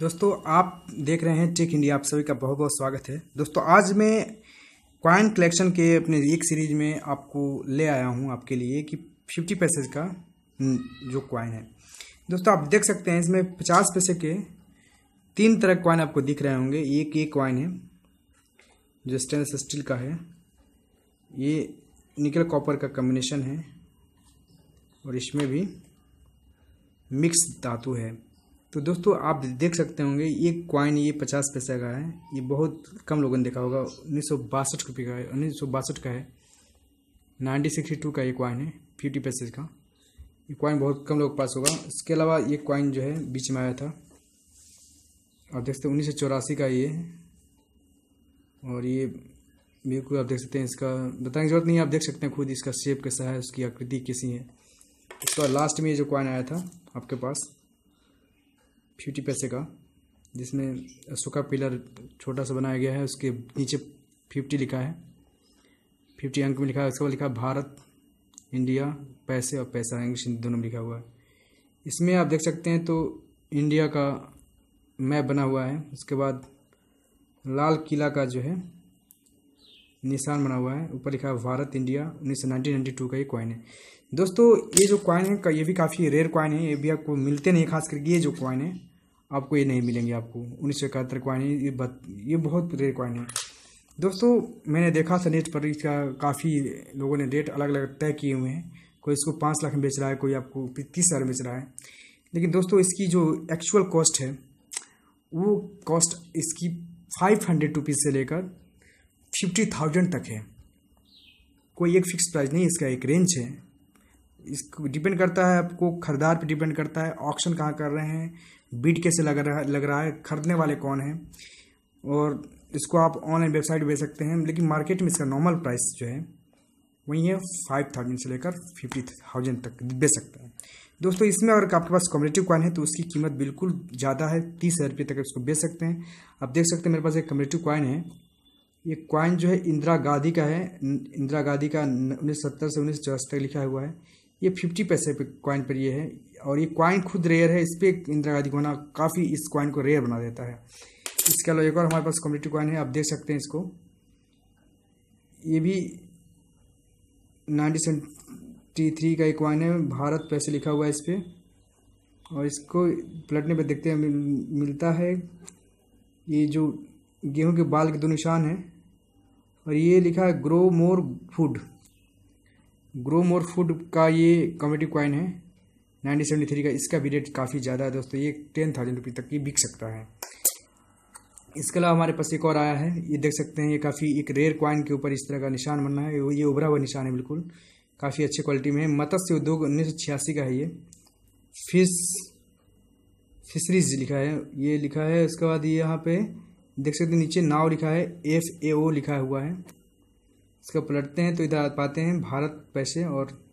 दोस्तों आप देख रहे हैं टेक इंडिया आप सभी का बहुत बहुत स्वागत है दोस्तों आज मैं कॉइन कलेक्शन के अपने एक सीरीज में आपको ले आया हूं आपके लिए कि फिफ्टी पैसेज का हम्म, जो कॉइन है दोस्तों आप देख सकते हैं इसमें पचास पैसे के तीन तरह कॉइन आपको दिख रहे होंगे एक ये कॉइन है जो स्टेनलेस स्टील का है ये निकल कॉपर का कम्बिनेशन है और इसमें भी मिक्स धातु है तो दोस्तों आप देख सकते होंगे ये कॉइन ये पचास पैसा का है ये बहुत कम लोगों ने देखा होगा उन्नीस सौ बासठ रुपये का है उन्नीस सौ बासठ का है नाइनटीन सिक्सटी टू का ये कॉइन है फिफ्टी पैसे का ये कॉइन बहुत कम लोग के पास होगा इसके अलावा ये कॉइन जो है बीच में आया था आप देख सकते उन्नीस सौ चौरासी का ये और ये बिल्कुल आप देख सकते हैं इसका बताने की जरूरत नहीं आप देख सकते हैं खुद इसका शेप कैसा है उसकी आकृति कैसी है उसका लास्ट में ये जो कॉइन आया था आपके पास फ्यूटी पैसे का जिसमें सूखा पिलर छोटा सा बनाया गया है उसके नीचे फिफ्टी लिखा है फिफ्टी अंक में लिखा है उसके बाद लिखा है भारत इंडिया पैसे और पैसा इंग्लिश दोनों में लिखा हुआ है इसमें आप देख सकते हैं तो इंडिया का मैप बना हुआ है उसके बाद लाल किला का जो है निशान बना हुआ है ऊपर लिखा है भारत इंडिया उन्नीस सौ का ये कॉइन है दोस्तों ये जो कॉइन है ये भी काफ़ी रेयर कॉइन है ये भी आपको मिलते नहीं खास करके ये जो कॉइन है आपको ये नहीं मिलेंगे आपको उन्नीस सौ इकहत्तर कॉइन है ये बत, ये बहुत रेयर कॉइन है दोस्तों मैंने देखा था नेट पर इसका काफ़ी लोगों ने रेट अलग अलग तय किए हुए हैं कोई इसको पाँच लाख में बेच रहा है कोई आपको तीस हज़ार में बेच रहा है लेकिन दोस्तों इसकी जो एक्चुअल कॉस्ट है वो कॉस्ट इसकी फाइव हंड्रेड रुपीज़ से लेकर फिफ्टी थाउजेंड तक है कोई एक फिक्स प्राइस नहीं इसका एक रेंज है इस डिपेंड करता है आपको खरीदार पे डिपेंड करता है ऑक्शन कहाँ कर रहे हैं बीट कैसे लग रहा लग रहा है खरीदने वाले कौन हैं और इसको आप ऑनलाइन वेबसाइट बेच सकते हैं लेकिन मार्केट में इसका नॉर्मल प्राइस जो है वही है फाइव थाउजेंड से लेकर फिफ्टी थाउजेंड तक बेच सकते हैं दोस्तों इसमें अगर आपके पास कम्युनिटिव कॉइन है तो उसकी कीमत बिल्कुल ज़्यादा है तीस हज़ार रुपये तक इसको बेच सकते हैं आप देख सकते हैं मेरे पास एक कम्युनिटिव कॉइन है ये क्वाइन जो है इंदिरा गांधी का है इंदिरा गांधी का उन्नीस सत्तर से उन्नीस चौरासी तक लिखा हुआ है ये फिफ्टी पैसे पे कॉइन पर ये है और ये क्वाइन खुद रेयर है इस पर इंदिरा गांधी को होना काफ़ी इस क्वाइन को रेयर बना देता है इसके अलावा एक और हमारे पास कम्युनिटी कॉइन है आप देख सकते हैं इसको ये भी नाइनटीन सेवेंटी थ्री का एक क्वाइन है भारत पैसे लिखा हुआ है इस पर और इसको पलटने पर देखते हैं मिलता है ये जो गेहूं के बाल के दो निशान हैं और ये लिखा है grow more food grow more food का ये कमेटी कॉइन है नाइनटीन सेवेंटी थ्री का इसका भी रेट काफ़ी ज़्यादा है दोस्तों ये टेन थाउजेंड रुपीज़ तक की बिक सकता है इसके अलावा हमारे पास एक और आया है ये देख सकते हैं ये काफ़ी एक रेयर कॉइन के ऊपर इस तरह का निशान बनना है ये उभरा हुआ निशान है बिल्कुल काफ़ी अच्छी क्वालिटी में है मत्स्य उद्योग उन्नीस सौ छियासी का है ये फिश फिशरीज लिखा है ये लिखा है उसके बाद ये यहाँ पे देख सकते हैं नीचे नाव लिखा है एफ ए ओ लिखा हुआ है इसका पलटते हैं तो इधर पाते हैं भारत पैसे और